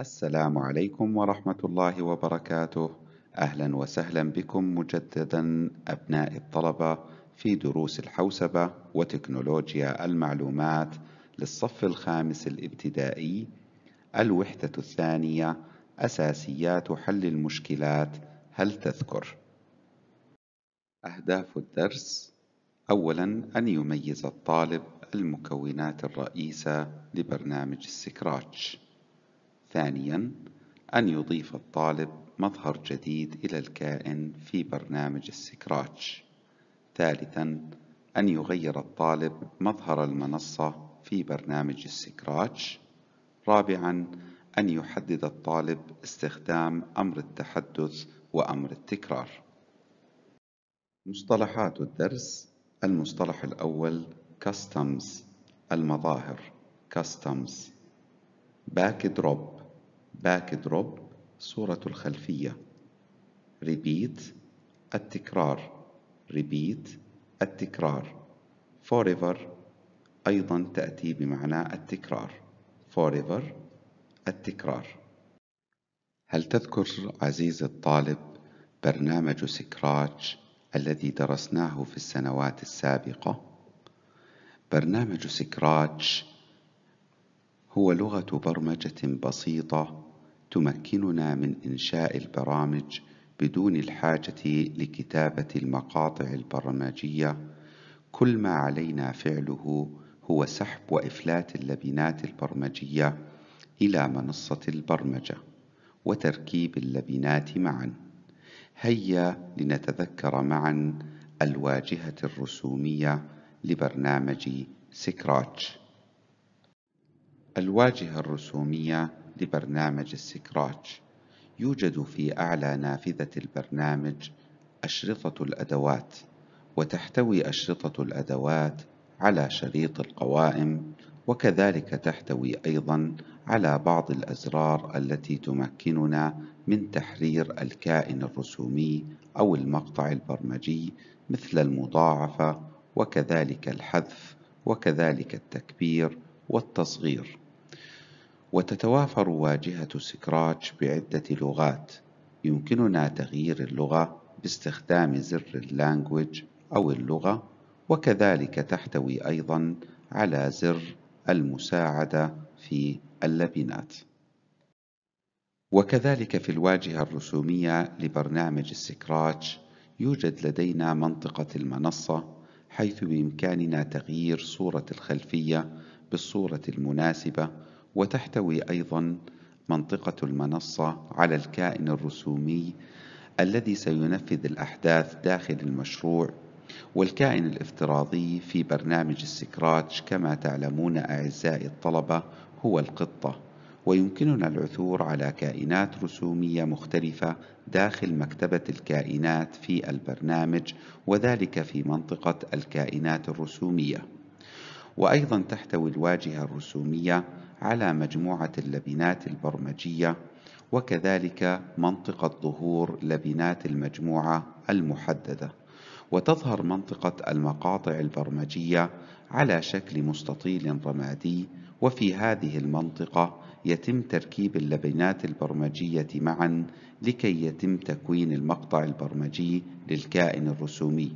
السلام عليكم ورحمة الله وبركاته أهلا وسهلا بكم مجددا أبناء الطلبة في دروس الحوسبة وتكنولوجيا المعلومات للصف الخامس الابتدائي الوحدة الثانية أساسيات حل المشكلات هل تذكر؟ أهداف الدرس أولا أن يميز الطالب المكونات الرئيسة لبرنامج السكراتش ثانياً أن يضيف الطالب مظهر جديد إلى الكائن في برنامج السكراتش ثالثاً أن يغير الطالب مظهر المنصة في برنامج السكراتش رابعاً أن يحدد الطالب استخدام أمر التحدث وأمر التكرار مصطلحات الدرس المصطلح الأول Customs المظاهر Customs Backdrop باك دروب صورة الخلفية ريبيت التكرار ريبيت التكرار forever أيضا تأتي بمعنى التكرار forever التكرار هل تذكر عزيز الطالب برنامج سكراتش الذي درسناه في السنوات السابقة؟ برنامج سكراتش هو لغة برمجة بسيطة تمكننا من إنشاء البرامج بدون الحاجة لكتابة المقاطع البرمجية كل ما علينا فعله هو سحب وإفلات اللبنات البرمجية إلى منصة البرمجة وتركيب اللبنات معا هيا لنتذكر معا الواجهة الرسومية لبرنامج سكراتش الواجهة الرسومية لبرنامج السكراتش يوجد في أعلى نافذة البرنامج أشرطة الأدوات وتحتوي أشرطة الأدوات على شريط القوائم وكذلك تحتوي أيضا على بعض الأزرار التي تمكننا من تحرير الكائن الرسومي أو المقطع البرمجي مثل المضاعفة وكذلك الحذف وكذلك التكبير والتصغير وتتوافر واجهة سكراتش بعدة لغات يمكننا تغيير اللغة باستخدام زر اللانجوج أو اللغة وكذلك تحتوي أيضا على زر المساعدة في اللبنات وكذلك في الواجهة الرسومية لبرنامج السكراتش يوجد لدينا منطقة المنصة حيث بإمكاننا تغيير صورة الخلفية بالصورة المناسبة وتحتوي أيضا منطقة المنصة على الكائن الرسومي الذي سينفذ الأحداث داخل المشروع والكائن الافتراضي في برنامج السكراتش كما تعلمون أعزائي الطلبة هو القطة ويمكننا العثور على كائنات رسومية مختلفة داخل مكتبة الكائنات في البرنامج وذلك في منطقة الكائنات الرسومية وأيضا تحتوي الواجهة الرسومية على مجموعة اللبنات البرمجية وكذلك منطقة ظهور لبنات المجموعة المحددة وتظهر منطقة المقاطع البرمجية على شكل مستطيل رمادي وفي هذه المنطقة يتم تركيب اللبنات البرمجية معا لكي يتم تكوين المقطع البرمجي للكائن الرسومي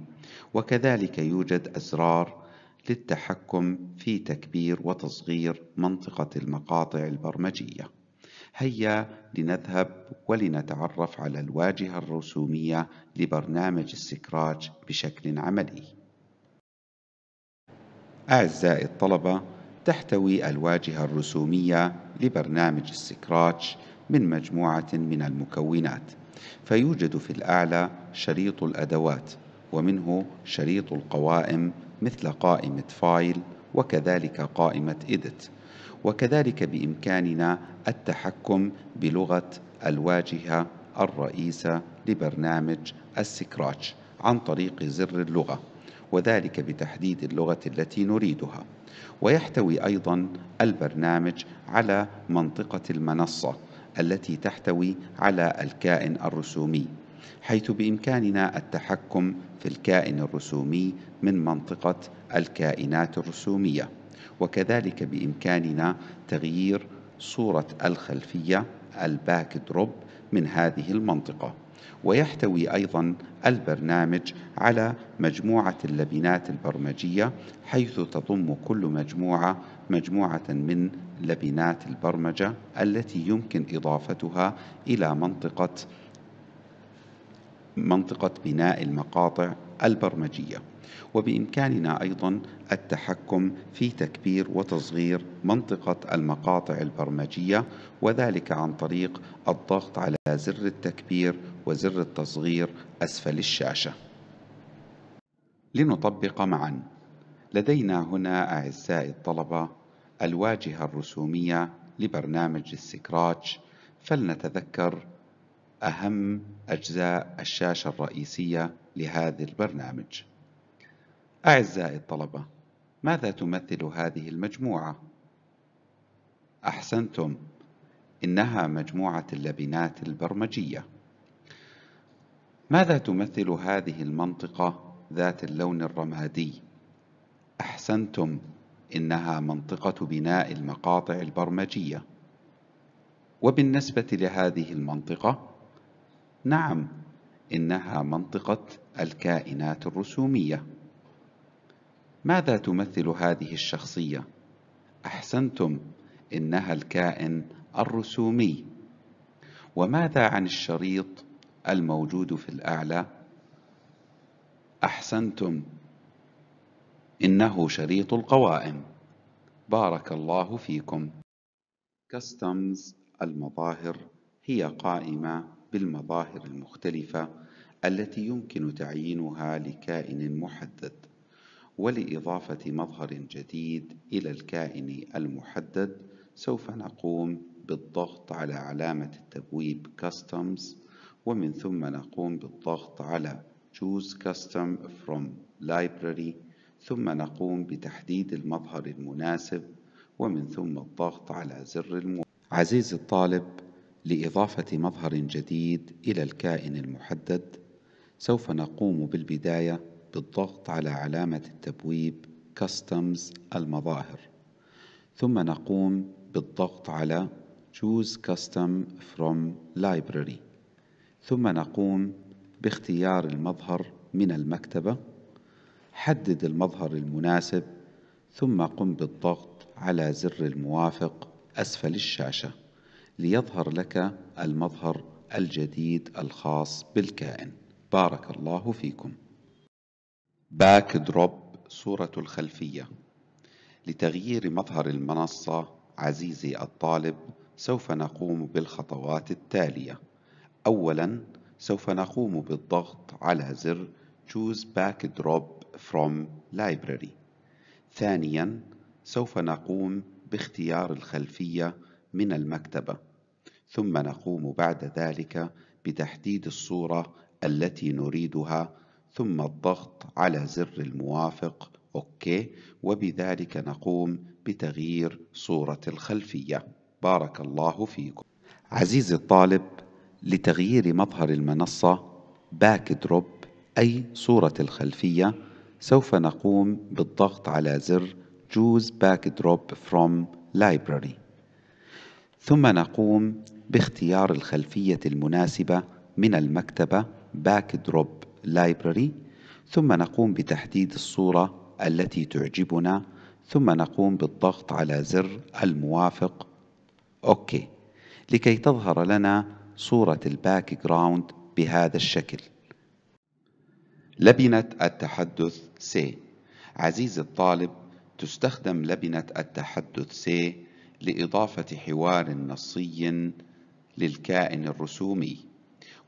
وكذلك يوجد أزرار للتحكم في تكبير وتصغير منطقة المقاطع البرمجية هيا لنذهب ولنتعرف على الواجهة الرسومية لبرنامج السكراج بشكل عملي أعزائي الطلبة تحتوي الواجهة الرسومية لبرنامج السكراتش من مجموعة من المكونات فيوجد في الأعلى شريط الأدوات ومنه شريط القوائم مثل قائمة فايل وكذلك قائمة إدت وكذلك بإمكاننا التحكم بلغة الواجهة الرئيسة لبرنامج السكراتش عن طريق زر اللغة وذلك بتحديد اللغة التي نريدها ويحتوي أيضا البرنامج على منطقة المنصة التي تحتوي على الكائن الرسومي حيث بإمكاننا التحكم في الكائن الرسومي من منطقة الكائنات الرسومية وكذلك بإمكاننا تغيير صورة الخلفية الباك دروب من هذه المنطقة ويحتوي أيضا البرنامج على مجموعة اللبنات البرمجية حيث تضم كل مجموعة مجموعة من لبنات البرمجة التي يمكن إضافتها إلى منطقة منطقة بناء المقاطع البرمجية وبإمكاننا أيضا التحكم في تكبير وتصغير منطقة المقاطع البرمجية وذلك عن طريق الضغط على زر التكبير وزر التصغير أسفل الشاشة لنطبق معا لدينا هنا أعزائي الطلبة الواجهة الرسومية لبرنامج السكراتش فلنتذكر أهم أجزاء الشاشة الرئيسية لهذا البرنامج. أعزائي الطلبة، ماذا تمثل هذه المجموعة؟ أحسنتم، إنها مجموعة اللبنات البرمجية. ماذا تمثل هذه المنطقة ذات اللون الرمادي؟ أحسنتم، إنها منطقة بناء المقاطع البرمجية. وبالنسبة لهذه المنطقة، نعم إنها منطقة الكائنات الرسومية ماذا تمثل هذه الشخصية؟ أحسنتم إنها الكائن الرسومي وماذا عن الشريط الموجود في الأعلى؟ أحسنتم إنه شريط القوائم بارك الله فيكم كاستمز المظاهر هي قائمة بالمظاهر المختلفة التي يمكن تعيينها لكائن محدد ولإضافة مظهر جديد إلى الكائن المحدد سوف نقوم بالضغط على علامة التبويب Customs ومن ثم نقوم بالضغط على Choose Custom from Library ثم نقوم بتحديد المظهر المناسب ومن ثم الضغط على زر المو... عزيزي الطالب لإضافة مظهر جديد إلى الكائن المحدد سوف نقوم بالبداية بالضغط على علامة التبويب Customs المظاهر ثم نقوم بالضغط على Choose Custom from Library ثم نقوم باختيار المظهر من المكتبة حدد المظهر المناسب ثم قم بالضغط على زر الموافق أسفل الشاشة ليظهر لك المظهر الجديد الخاص بالكائن بارك الله فيكم باك دروب صورة الخلفية لتغيير مظهر المنصة عزيزي الطالب سوف نقوم بالخطوات التالية أولا سوف نقوم بالضغط على زر Choose Backdrop from Library ثانيا سوف نقوم باختيار الخلفية من المكتبة ثم نقوم بعد ذلك بتحديد الصورة التي نريدها ثم الضغط على زر الموافق أوكي وبذلك نقوم بتغيير صورة الخلفية بارك الله فيكم عزيزي الطالب لتغيير مظهر المنصة باك دروب أي صورة الخلفية سوف نقوم بالضغط على زر Choose Backdrop from Library ثم نقوم باختيار الخلفية المناسبة من المكتبة Backdrop Library ثم نقوم بتحديد الصورة التي تعجبنا ثم نقوم بالضغط على زر الموافق أوكي لكي تظهر لنا صورة الباك جراوند بهذا الشكل لبنة التحدث سي عزيزي الطالب تستخدم لبنة التحدث سي لإضافة حوار نصي للكائن الرسومي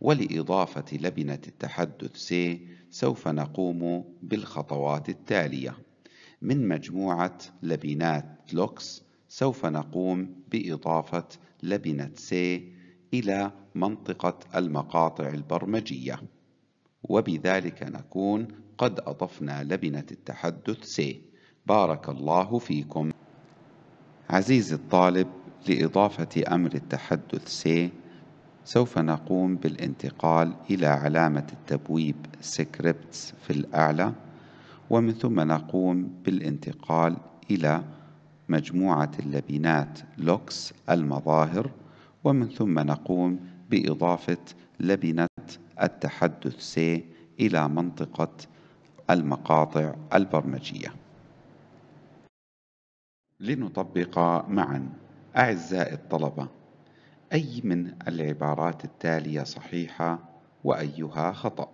ولإضافة لبنة التحدث سي سوف نقوم بالخطوات التالية من مجموعة لبنات لوكس سوف نقوم بإضافة لبنة سي إلى منطقة المقاطع البرمجية وبذلك نكون قد أضفنا لبنة التحدث سي بارك الله فيكم عزيزي الطالب لإضافة أمر التحدث سي سوف نقوم بالانتقال إلى علامة التبويب سكريبتس في الأعلى ومن ثم نقوم بالانتقال إلى مجموعة اللبنات لوكس المظاهر ومن ثم نقوم بإضافة لبنة التحدث سي إلى منطقة المقاطع البرمجية لنطبق معاً أعزائي الطلبة أي من العبارات التالية صحيحة وأيها خطأ؟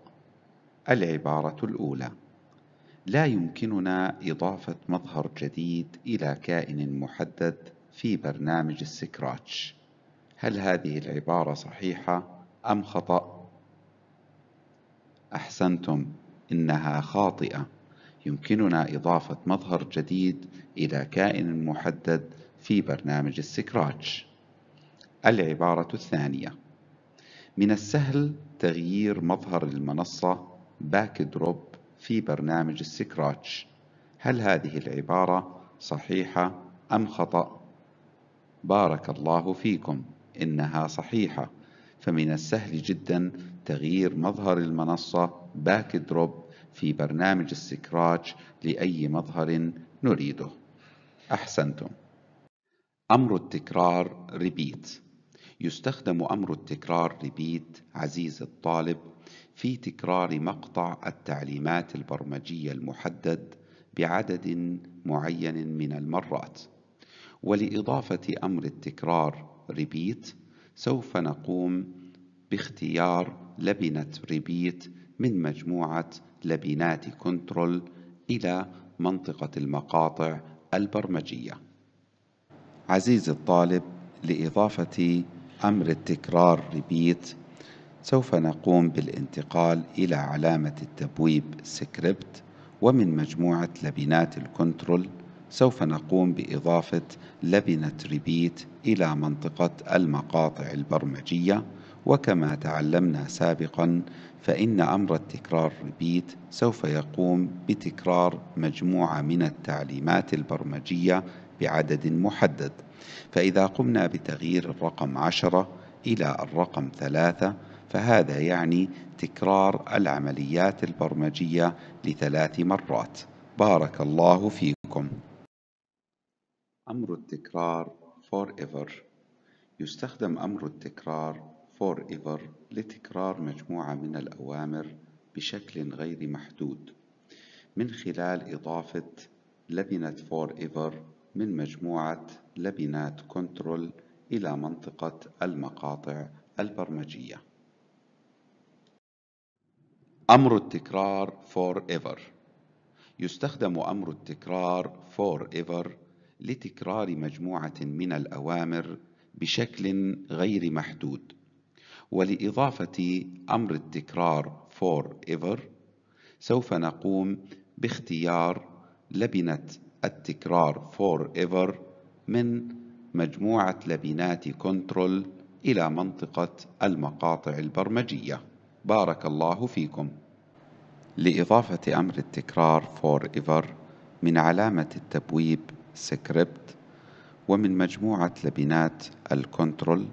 العبارة الأولى لا يمكننا إضافة مظهر جديد إلى كائن محدد في برنامج السكراتش هل هذه العبارة صحيحة أم خطأ؟ أحسنتم إنها خاطئة يمكننا إضافة مظهر جديد إلى كائن محدد في برنامج السكراتش العبارة الثانية من السهل تغيير مظهر المنصة باك دروب في برنامج السكراتش هل هذه العبارة صحيحة أم خطأ؟ بارك الله فيكم إنها صحيحة فمن السهل جدا تغيير مظهر المنصة باك دروب في برنامج السكراتش لأي مظهر نريده أحسنتم أمر التكرار ريبيت يستخدم أمر التكرار ريبيت عزيز الطالب في تكرار مقطع التعليمات البرمجية المحدد بعدد معين من المرات ولإضافة أمر التكرار ريبيت سوف نقوم باختيار لبنة ريبيت من مجموعة لبنات كنترول إلى منطقة المقاطع البرمجية عزيزي الطالب لإضافة أمر التكرار ريبيت سوف نقوم بالانتقال إلى علامة التبويب سكريبت ومن مجموعة لبنات الكنترول سوف نقوم بإضافة لبنة ريبيت إلى منطقة المقاطع البرمجية وكما تعلمنا سابقا فإن أمر التكرار ريبيت سوف يقوم بتكرار مجموعة من التعليمات البرمجية بعدد محدد فإذا قمنا بتغيير الرقم عشرة إلى الرقم ثلاثة فهذا يعني تكرار العمليات البرمجية لثلاث مرات بارك الله فيكم أمر التكرار forever يستخدم أمر التكرار forever لتكرار مجموعة من الأوامر بشكل غير محدود من خلال إضافة لبنة forever من مجموعة لبنات كنترول إلى منطقة المقاطع البرمجية أمر التكرار forever يستخدم أمر التكرار forever لتكرار مجموعة من الأوامر بشكل غير محدود ولإضافة أمر التكرار forever سوف نقوم باختيار لبنة التكرار forever من مجموعة لبنات كنترول إلى منطقة المقاطع البرمجية بارك الله فيكم لإضافة أمر التكرار forever من علامة التبويب سكريبت ومن مجموعة لبنات الكنترول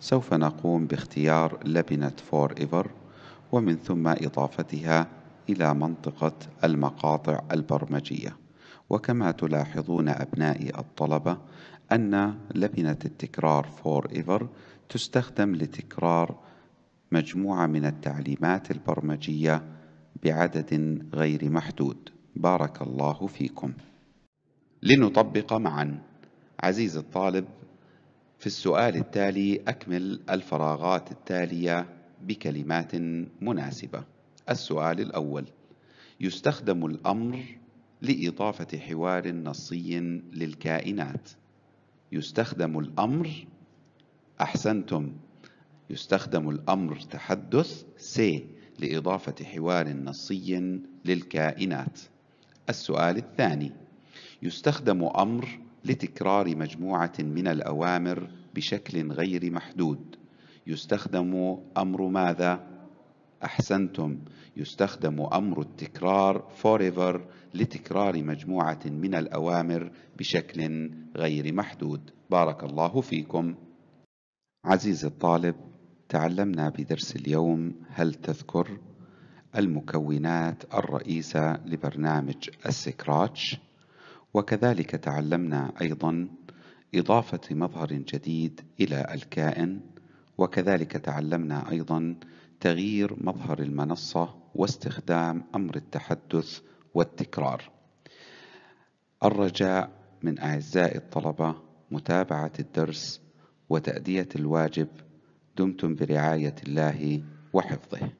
سوف نقوم باختيار لبنة forever ومن ثم إضافتها إلى منطقة المقاطع البرمجية وكما تلاحظون أبنائي الطلبة أن لبنة التكرار فور إيفر تستخدم لتكرار مجموعة من التعليمات البرمجية بعدد غير محدود بارك الله فيكم لنطبق معا عزيز الطالب في السؤال التالي أكمل الفراغات التالية بكلمات مناسبة السؤال الأول يستخدم الأمر لإضافة حوار نصي للكائنات يستخدم الأمر أحسنتم يستخدم الأمر تحدث سي لإضافة حوار نصي للكائنات السؤال الثاني يستخدم أمر لتكرار مجموعة من الأوامر بشكل غير محدود يستخدم أمر ماذا؟ أحسنتم يستخدم أمر التكرار forever لتكرار مجموعة من الأوامر بشكل غير محدود بارك الله فيكم عزيزي الطالب تعلمنا بدرس اليوم هل تذكر المكونات الرئيسة لبرنامج السكراتش وكذلك تعلمنا أيضا إضافة مظهر جديد إلى الكائن وكذلك تعلمنا أيضا تغيير مظهر المنصة واستخدام أمر التحدث والتكرار الرجاء من أعزائي الطلبة متابعة الدرس وتأدية الواجب دمتم برعاية الله وحفظه